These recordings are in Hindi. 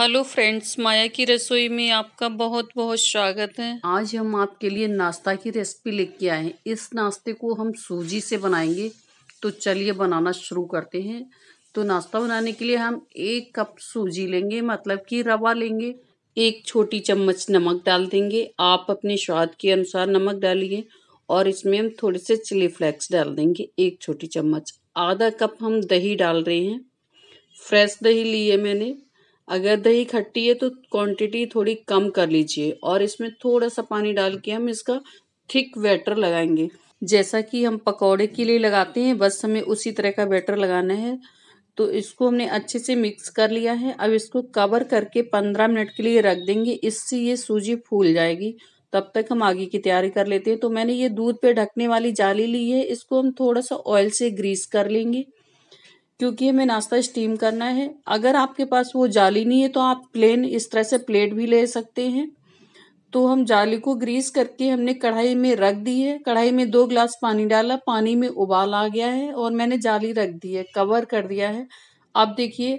हेलो फ्रेंड्स माया की रसोई में आपका बहुत बहुत स्वागत है आज हम आपके लिए नाश्ता की रेसिपी लेके आए हैं इस नाश्ते को हम सूजी से बनाएंगे तो चलिए बनाना शुरू करते हैं तो नाश्ता बनाने के लिए हम एक कप सूजी लेंगे मतलब कि रवा लेंगे एक छोटी चम्मच नमक डाल देंगे आप अपने स्वाद के अनुसार नमक डालिए और इसमें हम थोड़े से चिली फ्लेक्स डाल देंगे एक छोटी चम्मच आधा कप हम दही डाल रहे हैं फ्रेश दही ली है मैंने अगर दही खट्टी है तो क्वांटिटी थोड़ी कम कर लीजिए और इसमें थोड़ा सा पानी डाल के हम इसका थिक बैटर लगाएंगे जैसा कि हम पकौड़े के लिए लगाते हैं बस हमें उसी तरह का बैटर लगाना है तो इसको हमने अच्छे से मिक्स कर लिया है अब इसको कवर करके पंद्रह मिनट के लिए रख देंगे इससे ये सूजी फूल जाएगी तब तक हम आगे की तैयारी कर लेते हैं तो मैंने ये दूध पे ढकने वाली जाली ली है इसको हम थोड़ा सा ऑयल से ग्रीस कर लेंगे क्योंकि हमें नाश्ता स्टीम करना है अगर आपके पास वो जाली नहीं है तो आप प्लेन इस तरह से प्लेट भी ले सकते हैं तो हम जाली को ग्रीस करके हमने कढ़ाई में रख दी है कढ़ाई में दो ग्लास पानी डाला पानी में उबाल आ गया है और मैंने जाली रख दी है कवर कर दिया है अब देखिए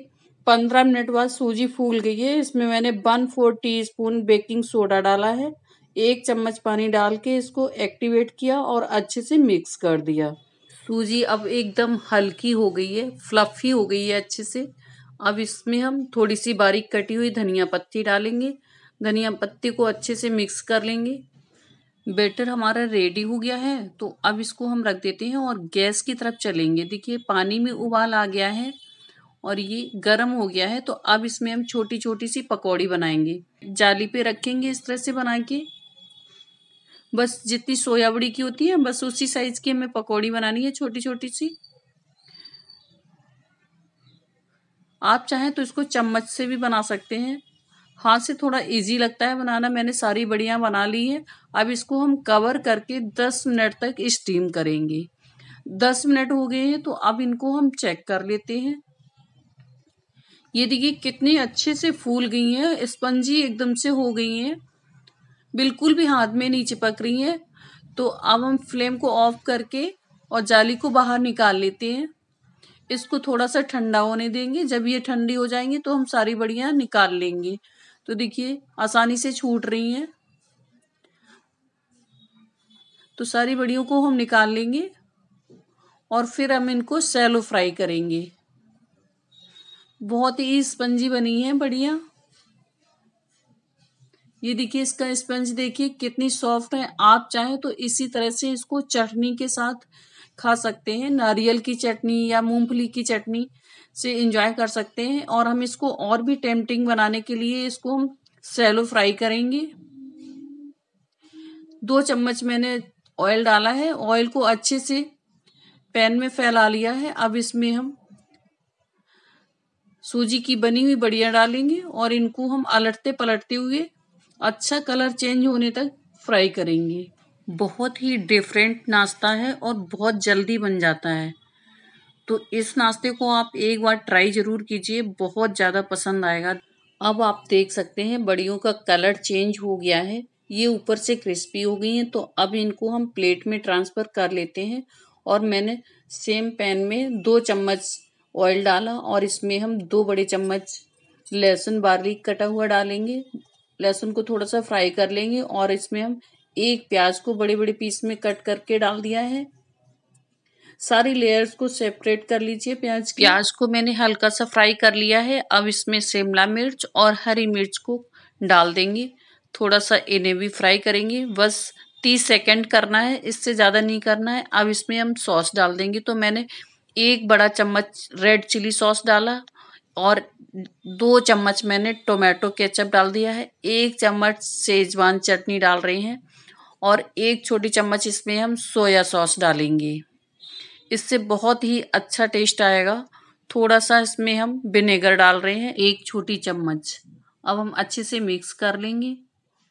पंद्रह मिनट बाद सूजी फूल गई है इसमें मैंने one four teaspoon baking soda डाला है एक चम्मच पानी डाल के इसको एक्टिवेट किया और अच्छे से मिक्स कर दिया सूजी अब एकदम हल्की हो गई है फ्लफ़ी हो गई है अच्छे से अब इसमें हम थोड़ी सी बारीक कटी हुई धनिया पत्ती डालेंगे धनिया पत्ती को अच्छे से मिक्स कर लेंगे बेटर हमारा रेडी हो गया है तो अब इसको हम रख देते हैं और गैस की तरफ चलेंगे देखिए पानी में उबाल आ गया है और ये गर्म हो गया है तो अब इसमें हम छोटी छोटी सी पकौड़ी बनाएंगे जाली पे रखेंगे इस तरह से बना के बस जितनी सोयाबड़ी की होती है बस उसी साइज की हमें पकौड़ी बनानी है छोटी छोटी सी आप चाहें तो इसको चम्मच से भी बना सकते हैं हाथ से थोड़ा इजी लगता है बनाना मैंने सारी बड़ियाँ बना ली है अब इसको हम कवर करके दस मिनट तक स्टीम करेंगे दस मिनट हो गए हैं तो अब इनको हम चेक कर लेते हैं ये देखिए कितने अच्छे से फूल गई हैं स्पंजी एकदम से हो गई हैं बिल्कुल भी हाथ में नहीं चिपक रही हैं तो अब हम फ्लेम को ऑफ करके और जाली को बाहर निकाल लेते हैं इसको थोड़ा सा ठंडा होने देंगे जब ये ठंडी हो जाएंगी तो हम सारी बड़ियाँ निकाल लेंगे तो देखिए आसानी से छूट रही हैं तो सारी बड़ियों को हम निकाल लेंगे और फिर हम इनको सैलो फ्राई करेंगे बहुत ही स्पंजी बनी है बढ़िया ये देखिए इसका स्पंज देखिए कितनी सॉफ्ट है आप चाहें तो इसी तरह से इसको चटनी के साथ खा सकते हैं नारियल की चटनी या मूंगफली की चटनी से इंजॉय कर सकते हैं और हम इसको और भी टेम्पटिंग बनाने के लिए इसको हम सैलो फ्राई करेंगे दो चम्मच मैंने ऑयल डाला है ऑयल को अच्छे से पैन में फैला लिया है अब इसमें हम सूजी की बनी हुई बढ़िया डालेंगे और इनको हम अलटते पलटते हुए अच्छा कलर चेंज होने तक फ्राई करेंगे बहुत ही डिफरेंट नाश्ता है और बहुत जल्दी बन जाता है तो इस नाश्ते को आप एक बार ट्राई ज़रूर कीजिए बहुत ज़्यादा पसंद आएगा अब आप देख सकते हैं बड़ियों का कलर चेंज हो गया है ये ऊपर से क्रिस्पी हो गई हैं तो अब इनको हम प्लेट में ट्रांसफ़र कर लेते हैं और मैंने सेम पैन में दो चम्मच ऑयल डाला और इसमें हम दो बड़े चम्मच लहसुन बारीक कटा हुआ डालेंगे लहसुन को थोड़ा सा फ्राई कर लेंगे और इसमें हम एक प्याज को बड़े बड़े पीस में कट करके डाल दिया है सारी लेयर्स को सेपरेट कर लीजिए प्याज की प्याज को मैंने हल्का सा फ्राई कर लिया है अब इसमें शिमला मिर्च और हरी मिर्च को डाल देंगे थोड़ा सा इन्हें भी फ्राई करेंगे बस तीस सेकेंड करना है इससे ज़्यादा नहीं करना है अब इसमें हम सॉस डाल देंगे तो मैंने एक बड़ा चम्मच रेड चिली सॉस डाला और दो चम्मच मैंने टोमेटो केचप डाल दिया है एक चम्मच सेजवान चटनी डाल रही हैं और एक छोटी चम्मच इसमें हम सोया सॉस डालेंगे इससे बहुत ही अच्छा टेस्ट आएगा थोड़ा सा इसमें हम विनेगर डाल रहे हैं एक छोटी चम्मच अब हम अच्छे से मिक्स कर लेंगे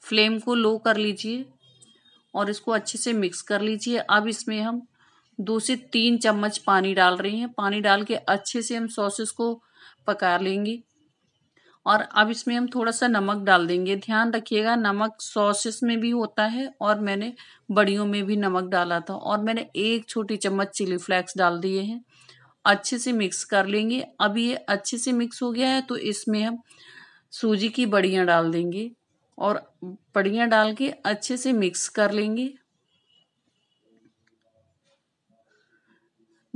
फ्लेम को लो कर लीजिए और इसको अच्छे से मिक्स कर लीजिए अब इसमें हम दो से तीन चम्मच पानी डाल रहे हैं पानी डाल के अच्छे से हम सॉसेस को पका लेंगी और अब इसमें हम थोड़ा सा नमक डाल देंगे ध्यान रखिएगा नमक सॉसेस में भी होता है और मैंने बड़ियों में भी नमक डाला था और मैंने एक छोटी चम्मच चिली फ्लेक्स डाल दिए हैं अच्छे से मिक्स कर लेंगे अब ये अच्छे से मिक्स हो गया है तो इसमें हम सूजी की बड़ियाँ डाल देंगे और बड़ियाँ डाल के अच्छे से मिक्स कर लेंगे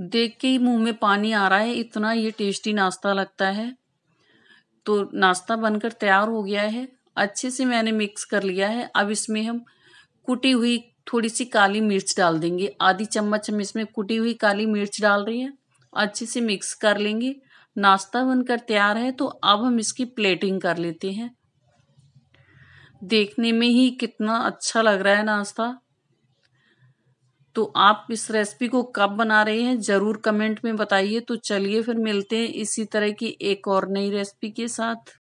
देख के ही मुंह में पानी आ रहा है इतना ये टेस्टी नाश्ता लगता है तो नाश्ता बनकर तैयार हो गया है अच्छे से मैंने मिक्स कर लिया है अब इसमें हम कुटी हुई थोड़ी सी काली मिर्च डाल देंगे आधी चम्मच हम इसमें कुटी हुई काली मिर्च डाल रही है अच्छे से मिक्स कर लेंगे नाश्ता बनकर तैयार है तो अब हम इसकी प्लेटिंग कर लेते हैं देखने में ही कितना अच्छा लग रहा है नाश्ता तो आप इस रेसिपी को कब बना रहे हैं ज़रूर कमेंट में बताइए तो चलिए फिर मिलते हैं इसी तरह की एक और नई रेसिपी के साथ